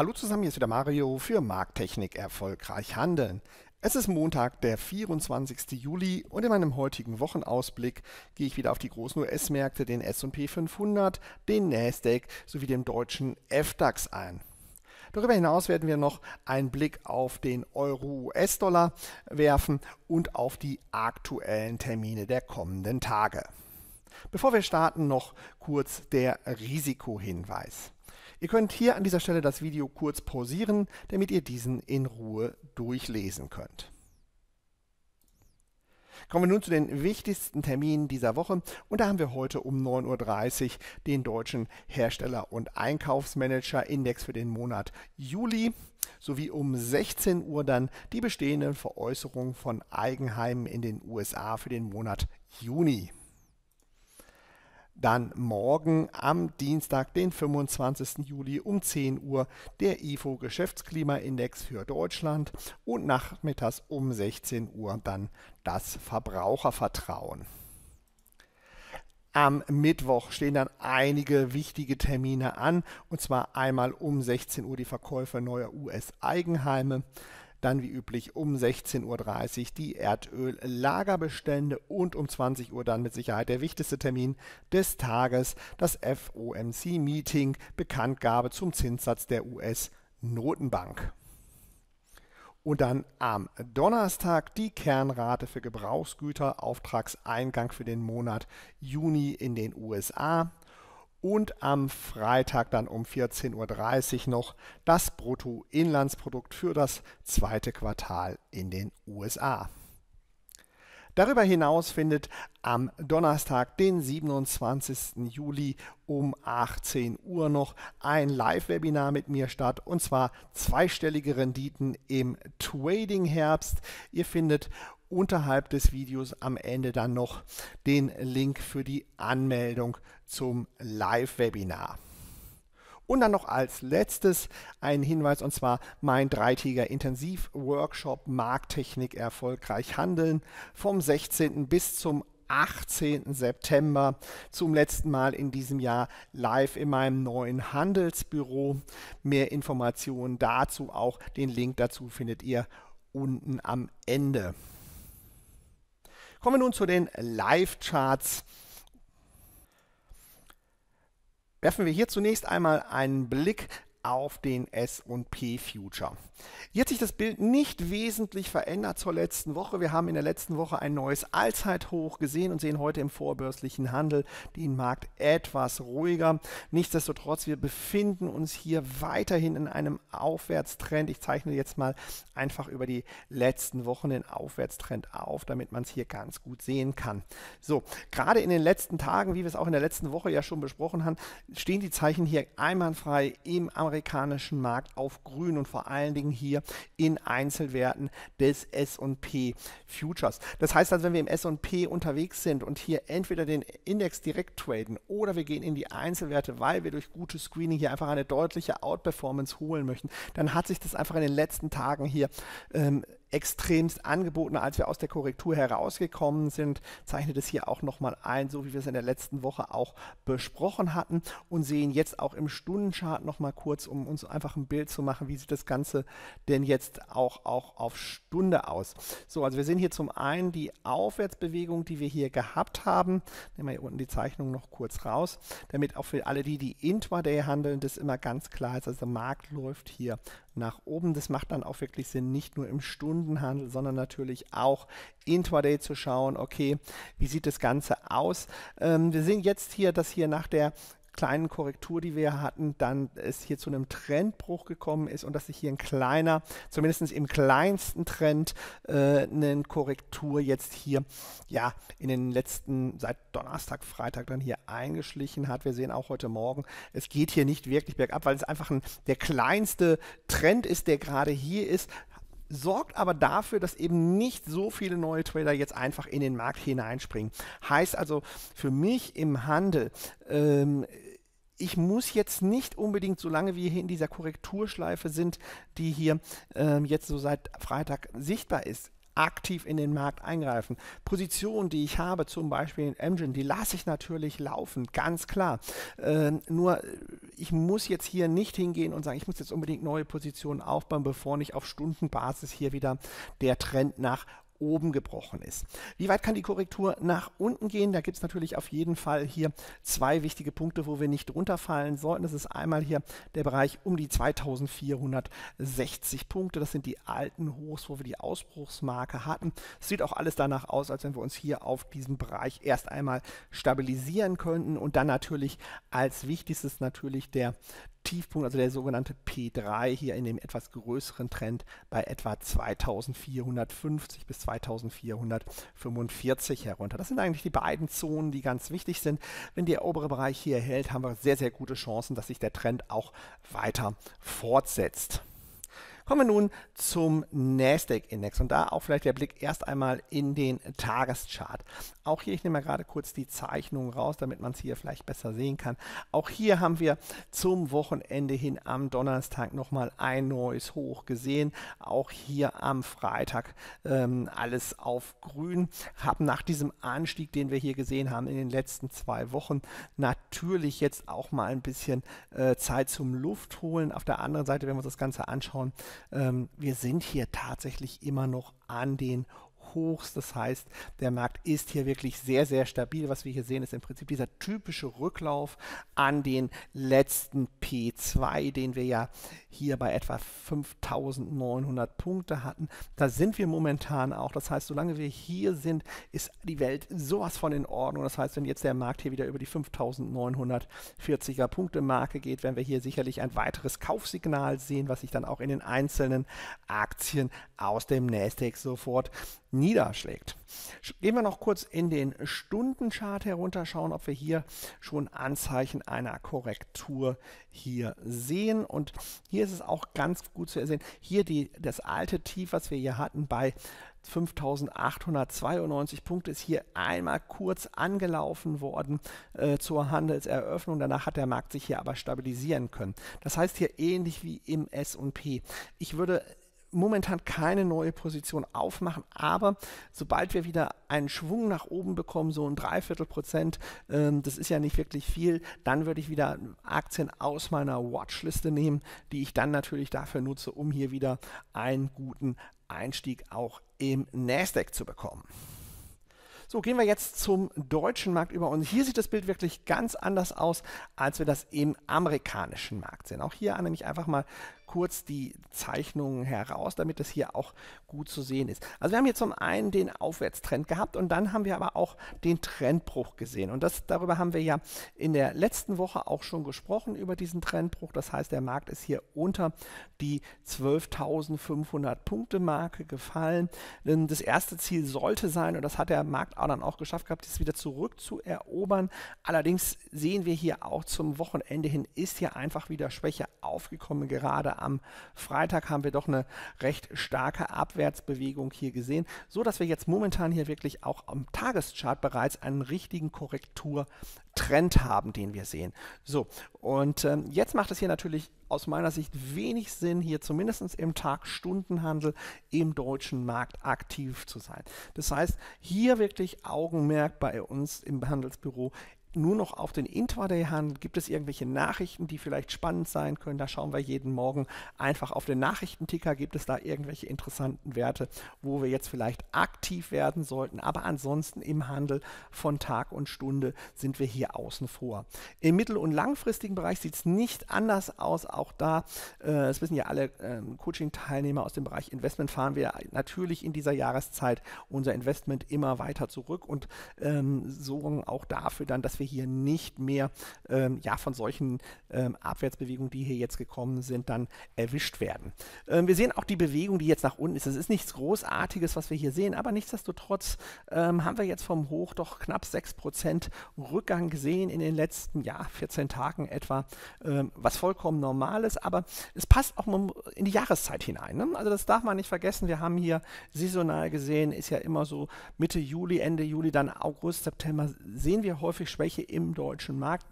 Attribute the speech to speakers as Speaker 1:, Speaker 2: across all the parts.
Speaker 1: Hallo zusammen, hier ist wieder Mario für Markttechnik erfolgreich handeln. Es ist Montag, der 24. Juli und in meinem heutigen Wochenausblick gehe ich wieder auf die großen US-Märkte, den S&P 500, den Nasdaq sowie dem deutschen FDAX ein. Darüber hinaus werden wir noch einen Blick auf den Euro-US-Dollar werfen und auf die aktuellen Termine der kommenden Tage. Bevor wir starten, noch kurz der Risikohinweis. Ihr könnt hier an dieser Stelle das Video kurz pausieren, damit ihr diesen in Ruhe durchlesen könnt. Kommen wir nun zu den wichtigsten Terminen dieser Woche und da haben wir heute um 9.30 Uhr den deutschen Hersteller- und Einkaufsmanager-Index für den Monat Juli sowie um 16 Uhr dann die bestehenden Veräußerungen von Eigenheimen in den USA für den Monat Juni. Dann morgen am Dienstag, den 25. Juli um 10 Uhr der IFO Geschäftsklimaindex für Deutschland und nachmittags um 16 Uhr dann das Verbrauchervertrauen. Am Mittwoch stehen dann einige wichtige Termine an, und zwar einmal um 16 Uhr die Verkäufe neuer US-Eigenheime, dann wie üblich um 16.30 Uhr die Erdöllagerbestände und um 20 Uhr dann mit Sicherheit der wichtigste Termin des Tages, das FOMC-Meeting, Bekanntgabe zum Zinssatz der US-Notenbank. Und dann am Donnerstag die Kernrate für Gebrauchsgüter, Auftragseingang für den Monat Juni in den USA und am Freitag dann um 14.30 Uhr noch das Bruttoinlandsprodukt für das zweite Quartal in den USA. Darüber hinaus findet am Donnerstag, den 27. Juli um 18 Uhr noch ein Live-Webinar mit mir statt und zwar zweistellige Renditen im Trading-Herbst. Ihr findet unterhalb des Videos am Ende dann noch den Link für die Anmeldung zum Live-Webinar. Und dann noch als letztes ein Hinweis und zwar mein dreitägiger Intensiv-Workshop Markttechnik erfolgreich handeln vom 16. bis zum 18. September zum letzten Mal in diesem Jahr live in meinem neuen Handelsbüro. Mehr Informationen dazu, auch den Link dazu findet ihr unten am Ende. Kommen wir nun zu den Live-Charts. Werfen wir hier zunächst einmal einen Blick auf den S&P Future. Jetzt hat sich das Bild nicht wesentlich verändert zur letzten Woche. Wir haben in der letzten Woche ein neues Allzeithoch gesehen und sehen heute im vorbörslichen Handel den Markt etwas ruhiger. Nichtsdestotrotz, wir befinden uns hier weiterhin in einem Aufwärtstrend. Ich zeichne jetzt mal einfach über die letzten Wochen den Aufwärtstrend auf, damit man es hier ganz gut sehen kann. So, gerade in den letzten Tagen, wie wir es auch in der letzten Woche ja schon besprochen haben, stehen die Zeichen hier einwandfrei im Amerikanischen amerikanischen Markt auf Grün und vor allen Dingen hier in Einzelwerten des S&P Futures. Das heißt also, wenn wir im S&P unterwegs sind und hier entweder den Index direkt traden oder wir gehen in die Einzelwerte, weil wir durch gutes Screening hier einfach eine deutliche Outperformance holen möchten, dann hat sich das einfach in den letzten Tagen hier ähm, extremst angeboten. Als wir aus der Korrektur herausgekommen sind, zeichnet es hier auch nochmal ein, so wie wir es in der letzten Woche auch besprochen hatten und sehen jetzt auch im Stundenchart nochmal kurz, um uns einfach ein Bild zu machen, wie sieht das Ganze denn jetzt auch, auch auf Stunde aus. So, also wir sehen hier zum einen die Aufwärtsbewegung, die wir hier gehabt haben. Nehmen wir hier unten die Zeichnung noch kurz raus, damit auch für alle die, die Intraday handeln, das immer ganz klar ist. Also der Markt läuft hier nach oben. Das macht dann auch wirklich Sinn, nicht nur im Stundenhandel, sondern natürlich auch intraday zu schauen, okay, wie sieht das Ganze aus? Ähm, wir sehen jetzt hier, dass hier nach der kleinen Korrektur, die wir hatten, dann es hier zu einem Trendbruch gekommen ist und dass sich hier ein kleiner, zumindest im kleinsten Trend, äh, eine Korrektur jetzt hier ja in den letzten, seit Donnerstag, Freitag dann hier eingeschlichen hat. Wir sehen auch heute Morgen, es geht hier nicht wirklich bergab, weil es einfach ein, der kleinste Trend ist, der gerade hier ist sorgt aber dafür, dass eben nicht so viele neue Trader jetzt einfach in den Markt hineinspringen. Heißt also für mich im Handel ähm, ich muss jetzt nicht unbedingt, solange wir hier in dieser Korrekturschleife sind, die hier ähm, jetzt so seit Freitag sichtbar ist, aktiv in den Markt eingreifen. Positionen, die ich habe, zum Beispiel in Engine, die lasse ich natürlich laufen, ganz klar. Ähm, nur äh, ich muss jetzt hier nicht hingehen und sagen, ich muss jetzt unbedingt neue Positionen aufbauen, bevor nicht auf Stundenbasis hier wieder der Trend nach oben gebrochen ist. Wie weit kann die Korrektur nach unten gehen? Da gibt es natürlich auf jeden Fall hier zwei wichtige Punkte, wo wir nicht runterfallen sollten. Das ist einmal hier der Bereich um die 2460 Punkte. Das sind die alten Hochs, wo wir die Ausbruchsmarke hatten. Es sieht auch alles danach aus, als wenn wir uns hier auf diesem Bereich erst einmal stabilisieren könnten und dann natürlich als wichtigstes natürlich der Tiefpunkt, also der sogenannte P3 hier in dem etwas größeren Trend bei etwa 2450 bis 2445 herunter. Das sind eigentlich die beiden Zonen, die ganz wichtig sind. Wenn der obere Bereich hier hält, haben wir sehr, sehr gute Chancen, dass sich der Trend auch weiter fortsetzt. Kommen wir nun zum Nasdaq-Index und da auch vielleicht der Blick erst einmal in den Tageschart. Auch hier, ich nehme mal gerade kurz die Zeichnung raus, damit man es hier vielleicht besser sehen kann. Auch hier haben wir zum Wochenende hin am Donnerstag nochmal ein neues Hoch gesehen. Auch hier am Freitag ähm, alles auf grün. Haben nach diesem Anstieg, den wir hier gesehen haben in den letzten zwei Wochen, natürlich jetzt auch mal ein bisschen äh, Zeit zum Luft holen. Auf der anderen Seite, wenn wir uns das Ganze anschauen, ähm, wir sind hier tatsächlich immer noch an den Hochs. Das heißt, der Markt ist hier wirklich sehr, sehr stabil. Was wir hier sehen, ist im Prinzip dieser typische Rücklauf an den letzten P2, den wir ja hier bei etwa 5900 Punkte hatten. Da sind wir momentan auch. Das heißt, solange wir hier sind, ist die Welt sowas von in Ordnung. Das heißt, wenn jetzt der Markt hier wieder über die 5940er Punkte Marke geht, werden wir hier sicherlich ein weiteres Kaufsignal sehen, was sich dann auch in den einzelnen Aktien aus dem Nasdaq sofort niederschlägt. Gehen wir noch kurz in den Stundenchart herunter, schauen, ob wir hier schon Anzeichen einer Korrektur hier sehen. Und hier hier ist es auch ganz gut zu ersehen. Hier die, das alte Tief, was wir hier hatten bei 5.892 Punkte, ist hier einmal kurz angelaufen worden äh, zur Handelseröffnung. Danach hat der Markt sich hier aber stabilisieren können. Das heißt hier ähnlich wie im S&P. Ich würde momentan keine neue Position aufmachen, aber sobald wir wieder einen Schwung nach oben bekommen, so ein Dreiviertel Prozent, ähm, das ist ja nicht wirklich viel, dann würde ich wieder Aktien aus meiner Watchliste nehmen, die ich dann natürlich dafür nutze, um hier wieder einen guten Einstieg auch im Nasdaq zu bekommen. So, gehen wir jetzt zum deutschen Markt über. Und hier sieht das Bild wirklich ganz anders aus, als wir das im amerikanischen Markt sehen. Auch hier nehme ich einfach mal kurz die Zeichnungen heraus, damit das hier auch gut zu sehen ist. Also wir haben hier zum einen den Aufwärtstrend gehabt und dann haben wir aber auch den Trendbruch gesehen. Und das, darüber haben wir ja in der letzten Woche auch schon gesprochen, über diesen Trendbruch. Das heißt, der Markt ist hier unter die 12.500 Punkte Marke gefallen. Das erste Ziel sollte sein, und das hat der Markt auch dann auch geschafft gehabt, es wieder zurück zu erobern. Allerdings sehen wir hier auch zum Wochenende hin, ist hier einfach wieder Schwäche aufgekommen, gerade am Freitag haben wir doch eine recht starke Abwärtsbewegung hier gesehen, so dass wir jetzt momentan hier wirklich auch am Tageschart bereits einen richtigen Korrekturtrend haben, den wir sehen. So, und ähm, jetzt macht es hier natürlich aus meiner Sicht wenig Sinn, hier zumindest im Tag-Stunden-Handel im deutschen Markt aktiv zu sein. Das heißt, hier wirklich Augenmerk bei uns im Handelsbüro nur noch auf den Intraday-Handel? Gibt es irgendwelche Nachrichten, die vielleicht spannend sein können? Da schauen wir jeden Morgen einfach auf den Nachrichtenticker. Gibt es da irgendwelche interessanten Werte, wo wir jetzt vielleicht aktiv werden sollten? Aber ansonsten im Handel von Tag und Stunde sind wir hier außen vor. Im mittel- und langfristigen Bereich sieht es nicht anders aus. Auch da, äh, das wissen ja alle ähm, Coaching-Teilnehmer aus dem Bereich Investment, fahren wir natürlich in dieser Jahreszeit unser Investment immer weiter zurück und ähm, sorgen auch dafür dann, dass wir hier nicht mehr ähm, ja, von solchen ähm, Abwärtsbewegungen, die hier jetzt gekommen sind, dann erwischt werden. Ähm, wir sehen auch die Bewegung, die jetzt nach unten ist. Es ist nichts Großartiges, was wir hier sehen, aber nichtsdestotrotz ähm, haben wir jetzt vom Hoch doch knapp 6% Rückgang gesehen in den letzten ja, 14 Tagen etwa, ähm, was vollkommen normal ist, aber es passt auch in die Jahreszeit hinein. Ne? Also das darf man nicht vergessen. Wir haben hier saisonal gesehen, ist ja immer so Mitte Juli, Ende Juli, dann August, September sehen wir häufig schwächer Schwäche im deutschen Markt.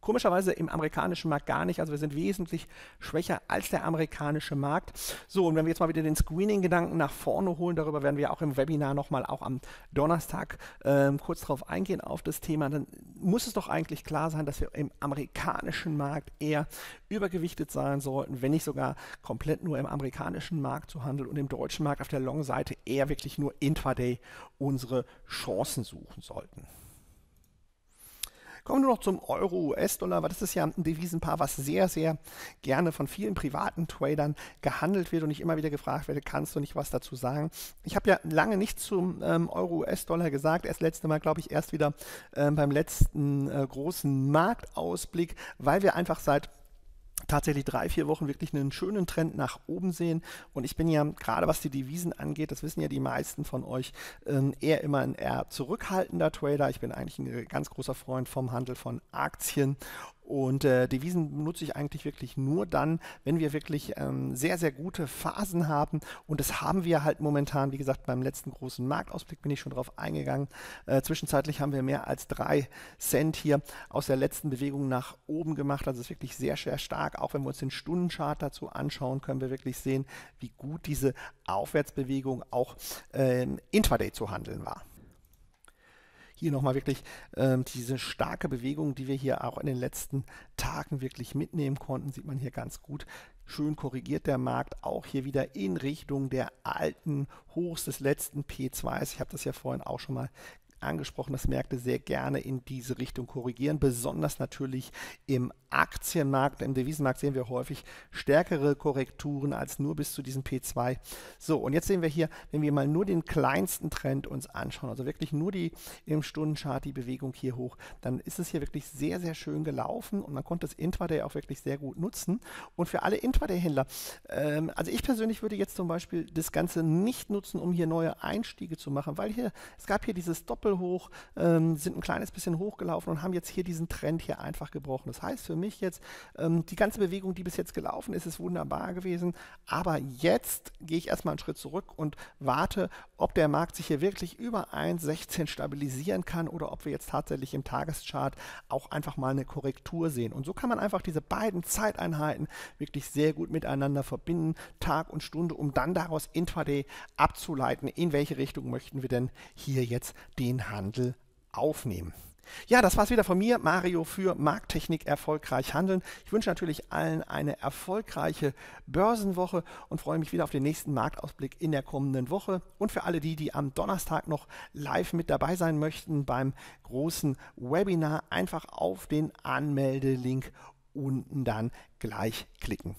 Speaker 1: Komischerweise im amerikanischen Markt gar nicht. Also wir sind wesentlich schwächer als der amerikanische Markt. So, und wenn wir jetzt mal wieder den Screening-Gedanken nach vorne holen, darüber werden wir auch im Webinar nochmal auch am Donnerstag ähm, kurz drauf eingehen auf das Thema, dann muss es doch eigentlich klar sein, dass wir im amerikanischen Markt eher übergewichtet sein sollten, wenn nicht sogar komplett nur im amerikanischen Markt zu handeln und im deutschen Markt auf der Long-Seite eher wirklich nur intraday unsere Chancen suchen sollten. Kommen wir noch zum Euro-US-Dollar, weil das ist ja ein Devisenpaar, was sehr, sehr gerne von vielen privaten Tradern gehandelt wird und ich immer wieder gefragt werde, kannst du nicht was dazu sagen? Ich habe ja lange nichts zum ähm, Euro-US-Dollar gesagt, erst letzte Mal, glaube ich, erst wieder äh, beim letzten äh, großen Marktausblick, weil wir einfach seit tatsächlich drei, vier Wochen wirklich einen schönen Trend nach oben sehen. Und ich bin ja gerade was die Devisen angeht, das wissen ja die meisten von euch, ähm, eher immer ein eher zurückhaltender Trader. Ich bin eigentlich ein ganz großer Freund vom Handel von Aktien und äh, Devisen benutze ich eigentlich wirklich nur dann, wenn wir wirklich ähm, sehr, sehr gute Phasen haben. Und das haben wir halt momentan, wie gesagt, beim letzten großen Marktausblick bin ich schon drauf eingegangen. Äh, zwischenzeitlich haben wir mehr als drei Cent hier aus der letzten Bewegung nach oben gemacht. Also es ist wirklich sehr, sehr stark. Auch wenn wir uns den Stundenchart dazu anschauen, können wir wirklich sehen, wie gut diese Aufwärtsbewegung auch ähm, intraday zu handeln war hier nochmal wirklich ähm, diese starke Bewegung, die wir hier auch in den letzten Tagen wirklich mitnehmen konnten, sieht man hier ganz gut. Schön korrigiert der Markt auch hier wieder in Richtung der alten Hochs des letzten P2s. Ich habe das ja vorhin auch schon mal angesprochen, dass Märkte sehr gerne in diese Richtung korrigieren, besonders natürlich im Aktienmarkt, im Devisenmarkt sehen wir häufig stärkere Korrekturen als nur bis zu diesem P2. So, und jetzt sehen wir hier, wenn wir mal nur den kleinsten Trend uns anschauen, also wirklich nur die im Stundenchart die Bewegung hier hoch, dann ist es hier wirklich sehr, sehr schön gelaufen und man konnte das Intraday auch wirklich sehr gut nutzen. Und für alle Intraday-Händler, ähm, also ich persönlich würde jetzt zum Beispiel das Ganze nicht nutzen, um hier neue Einstiege zu machen, weil hier, es gab hier dieses Doppelhoch, ähm, sind ein kleines bisschen hochgelaufen und haben jetzt hier diesen Trend hier einfach gebrochen. Das heißt für mich, mich jetzt, ähm, die ganze Bewegung, die bis jetzt gelaufen ist, ist wunderbar gewesen. Aber jetzt gehe ich erstmal einen Schritt zurück und warte, ob der Markt sich hier wirklich über 1,16 stabilisieren kann oder ob wir jetzt tatsächlich im Tageschart auch einfach mal eine Korrektur sehen. Und so kann man einfach diese beiden Zeiteinheiten wirklich sehr gut miteinander verbinden, Tag und Stunde, um dann daraus intraday abzuleiten, in welche Richtung möchten wir denn hier jetzt den Handel aufnehmen. Ja, das war's wieder von mir, Mario für Markttechnik erfolgreich handeln. Ich wünsche natürlich allen eine erfolgreiche Börsenwoche und freue mich wieder auf den nächsten Marktausblick in der kommenden Woche. Und für alle die, die am Donnerstag noch live mit dabei sein möchten beim großen Webinar, einfach auf den Anmeldelink unten dann gleich klicken.